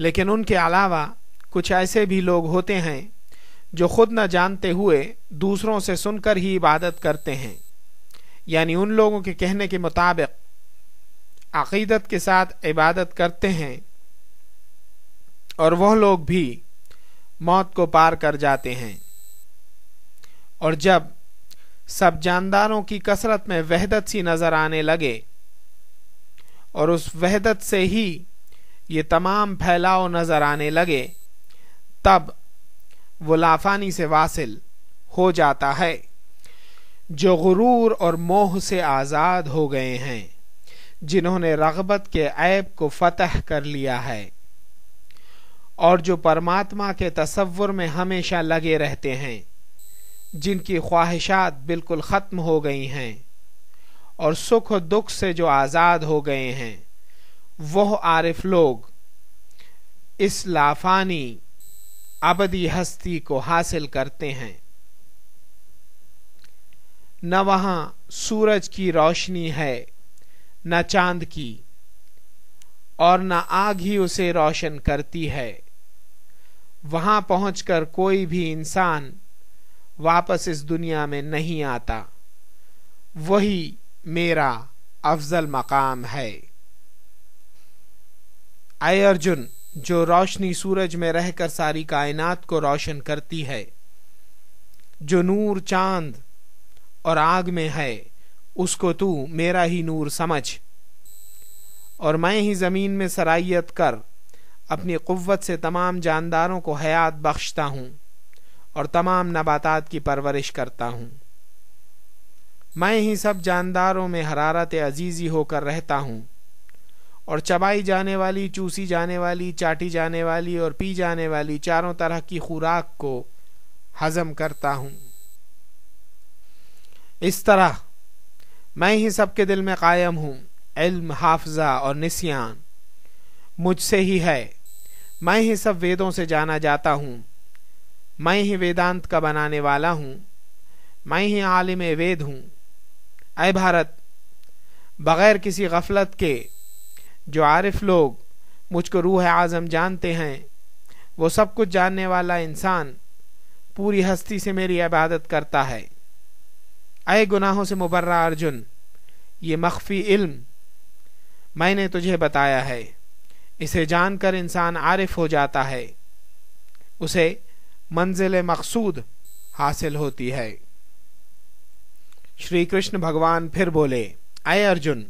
लेकिन उनके अलावा कुछ ऐसे भी लोग होते हैं जो खुद न जानते हुए दूसरों से सुनकर ही इबादत करते हैं यानी उन लोगों के कहने के मुताबिक अकीदत के साथ इबादत करते हैं और वह लोग भी मौत को पार कर जाते हैं और जब सब जानदारों की कसरत में वहदत सी नज़र आने लगे और उस वहदत से ही ये तमाम फैलाव नजर आने लगे तब वो लाफानी से वासिल हो जाता है जो गुरूर और मोह से आज़ाद हो गए हैं जिन्होंने रगबत के ऐब को फतह कर लिया है और जो परमात्मा के तस्वुर में हमेशा लगे रहते हैं जिनकी ख्वाहिशात बिल्कुल ख़त्म हो गई हैं और सुख दुख से जो आज़ाद हो गए हैं वह आरिफ लोग इस लाफानी अबदी हस्ती को हासिल करते हैं न वहाँ सूरज की रोशनी है न चांद की और न आग ही उसे रोशन करती है वहां पहुंचकर कोई भी इंसान वापस इस दुनिया में नहीं आता वही मेरा अफजल मकाम है आय अर्जुन जो रोशनी सूरज में रहकर सारी कायनात को रोशन करती है जो नूर चांद और आग में है उसको तू मेरा ही नूर समझ और मैं ही ज़मीन में सराइत कर अपनी कुत से तमाम जानदारों को हयात बख्शता हूँ और तमाम नबातात की परवरिश करता हूँ मैं ही सब जानदारों में हरारत अजीज़ी होकर रहता हूँ और चबाई जाने वाली चूसी जाने वाली चाटी जाने वाली और पी जाने वाली चारों तरह की खुराक को हजम करता हूँ इस तरह मैं ही सबके दिल में कायम हूँ इल्म हाफजा और नसियान मुझसे ही है मैं ही सब वेदों से जाना जाता हूँ मैं ही वेदांत का बनाने वाला हूँ मैं ही आलिम वेद हूँ अय भारत बग़ैर किसी गफलत के जो आरिफ लोग मुझको रूह आज़म जानते हैं वो सब कुछ जानने वाला इंसान पूरी हस्ती से मेरी इबादत करता है अय गुनाहों से मुबर्रा अर्जुन ये मख्फी इल्म मैंने तुझे बताया है इसे जानकर इंसान आरिफ हो जाता है उसे मंजिल मकसूद हासिल होती है श्री कृष्ण भगवान फिर बोले अय अर्जुन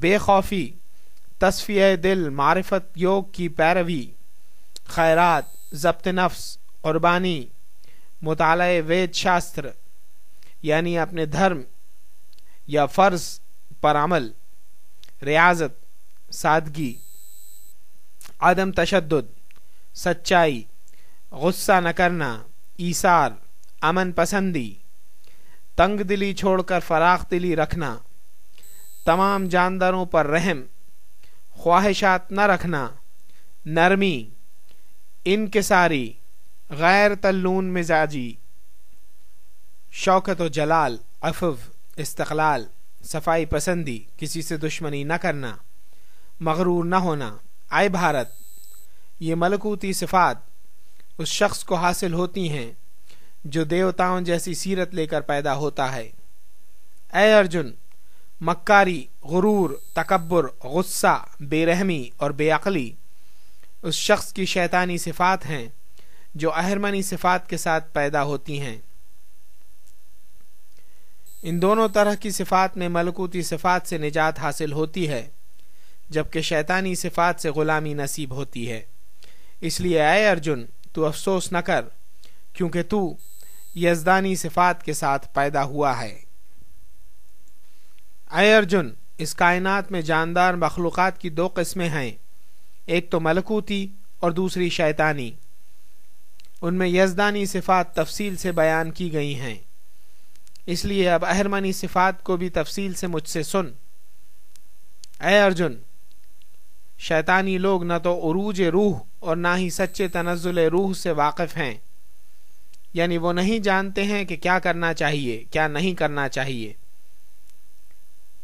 बेखौफी तस्फ़ी दिल मारिफत योग की पैरवी खैरात जब्त नफ्स क़ुरबानी मुताल वेद शास्त्र यानी अपने धर्म या फ़र्ज पर अमल रियाजत सादगी आदम तशद सच्चाई गुस्सा न करना ईसार अमन पसंदी तंग दिली छोड़कर फराख दिली रखना तमाम जानदारों पर रहम ख्वाहिशात न रखना नरमी इनकसारी गैर तल्लून मिजाजी शौकत व जलाल अफव इस्तलाल सफाई पसंदी किसी से दुश्मनी न करना मगरूर न होना आए भारत ये मलकूती सिफात उस शख्स को हासिल होती हैं जो देवताओं जैसी सीरत लेकर पैदा होता है ए अर्जुन मक्कारी गुरूर तकबर गुस्सा बेरहमी और बेअली उस शख्स की शैतानी सिफात हैं जो अहरमनी सिफात के साथ पैदा होती हैं इन दोनों तरह की सिफात में मलकूती सिफात से निजात हासिल होती है जबकि शैतानी सिफात से ग़ुलामी नसीब होती है इसलिए आए अर्जुन तू अफसोस न कर क्योंकि तू यजदानी सिफात के साथ पैदा हुआ है अय अर्जुन इस कायनात में जानदार मखलूक़ात की दो किस्में हैं एक तो मलकूती और दूसरी शैतानी उनमें यजदानी सिफात तफसील से बयान की गई हैं इसलिए अब अहरमनी सिफात को भी तफसील से मुझसे सुन अय अर्जुन शैतानी लोग न तो अरूज रूह और ना ही सच्चे तनजुल रूह से वाकिफ़ हैं यानी वो नहीं जानते हैं कि क्या करना चाहिए क्या नहीं करना चाहिए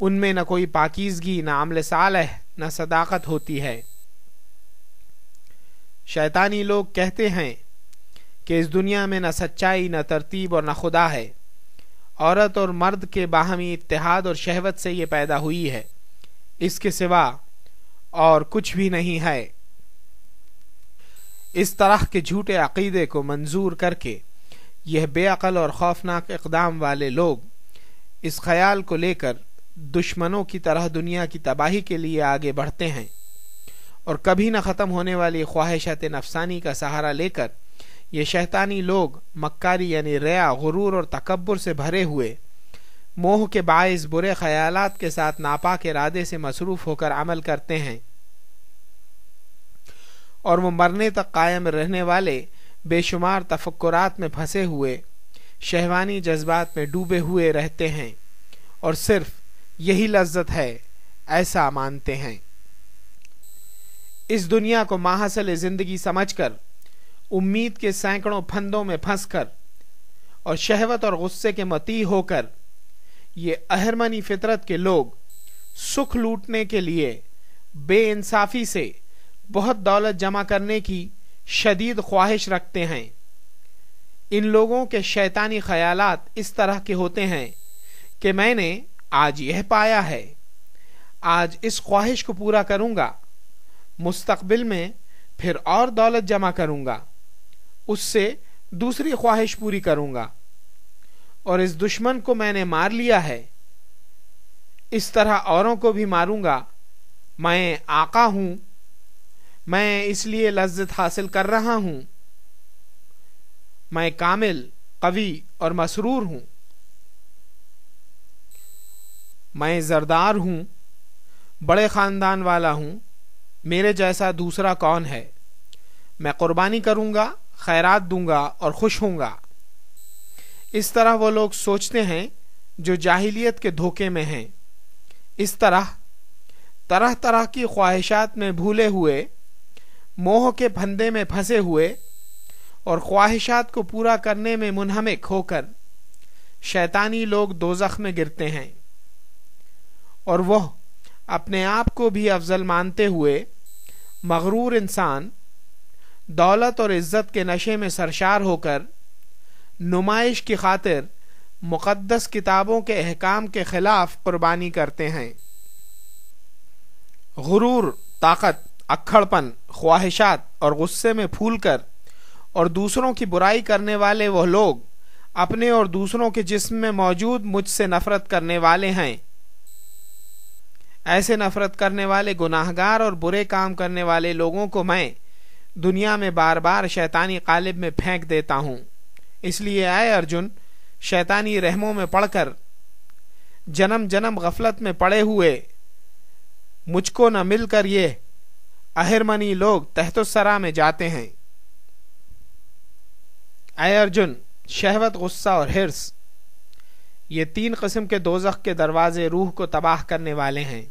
उनमें न कोई पाकिजगी न आमल सालह न सदाकत होती है शैतानी लोग कहते हैं कि इस दुनिया में न सच्चाई न तरतीब और न खुदा है औरत और मर्द के बाहमी इतिहाद और शहवत से ये पैदा हुई है इसके सिवा और कुछ भी नहीं है इस तरह के झूठे अकीदे को मंजूर करके यह बेअल और खौफनाक इकदाम वाले लोग इस ख्याल को लेकर दुश्मनों की तरह दुनिया की तबाही के लिए आगे बढ़ते हैं और कभी न ख़त्म होने वाली ख्वाहिशात नफसानी का सहारा लेकर ये शैतानी लोग मक्कारी यानी रया गुरूर और तकबर से भरे हुए मोह के बायस बुरे ख्यालात के साथ नापाक इरादे से मसरूफ़ होकर अमल करते हैं और वो मरने तक कायम रहने वाले बेशुमार तफक्रात में फंसे हुए शहवानी जज्बात में डूबे हुए रहते हैं और सिर्फ यही लज्जत है ऐसा मानते हैं इस दुनिया को महासल जिंदगी समझकर उम्मीद के सैकड़ों फंदों में फंसकर और शहवत और गुस्से के मती होकर ये अहरमनी फितरत के लोग सुख लूटने के लिए बेइंसाफी से बहुत दौलत जमा करने की शदीद ख्वाहिश रखते हैं इन लोगों के शैतानी ख्यालात इस तरह के होते हैं कि मैंने आज यह पाया है आज इस ख्वाहिश को पूरा करूंगा मुस्तकबिल में फिर और दौलत जमा करूंगा उससे दूसरी ख्वाहिश पूरी करूंगा और इस दुश्मन को मैंने मार लिया है इस तरह औरों को भी मारूंगा मैं आका हूं मैं इसलिए लज्जत हासिल कर रहा हूं मैं कामिल कवि और मसरूर हूं मैं जरदार हूँ बड़े ख़ानदान वाला हूँ मेरे जैसा दूसरा कौन है मैं कुर्बानी करूँगा खैरात दूंगा और खुश होऊंगा इस तरह वो लोग सोचते हैं जो जाहिलियत के धोखे में हैं इस तरह तरह तरह की ख्वाहिशात में भूले हुए मोह के फंदे में फंसे हुए और ख्वाहिशात को पूरा करने में मुनहमिक होकर शैतानी लोग दोजख में गिरते हैं और वह अपने आप को भी अफजल मानते हुए मगरूर इंसान दौलत और इज्जत के नशे में सरशार होकर नुमाइश की खातिर मुक़दस किताबों के अहकाम के ख़िलाफ़ कुर्बानी करते हैं गुरूर ताकत अक्खड़पन ख्वाहिशात और गुस्से में फूल कर और दूसरों की बुराई करने वाले वह लोग अपने और दूसरों के जिस्म में मौजूद मुझसे नफरत करने वाले हैं ऐसे नफरत करने वाले गुनाहगार और बुरे काम करने वाले लोगों को मैं दुनिया में बार बार शैतानी कालिब में फेंक देता हूँ इसलिए आए अर्जुन शैतानी रहमों में पड़कर जन्म जन्म गफलत में पड़े हुए मुझको न मिलकर ये अहिरमनी लोग तहतोसरा में जाते हैं अय अर्जुन शहवत गुस्सा और हिर्स ये तीन कस्म के दोजख के दरवाजे रूह को तबाह करने वाले हैं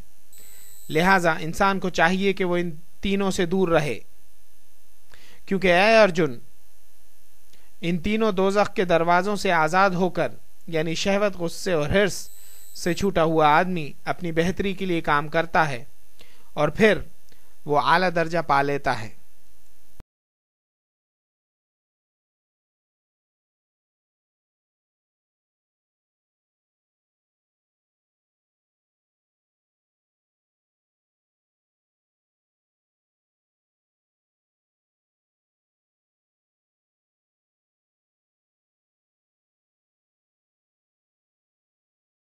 लिहाजा इंसान को चाहिए कि वो इन तीनों से दूर रहे क्योंकि ए अर्जुन इन तीनों दोजख के दरवाज़ों से आज़ाद होकर यानी शहवत गुस्से और हिरस से छूटा हुआ आदमी अपनी बेहतरी के लिए काम करता है और फिर वो आला दर्जा पा लेता है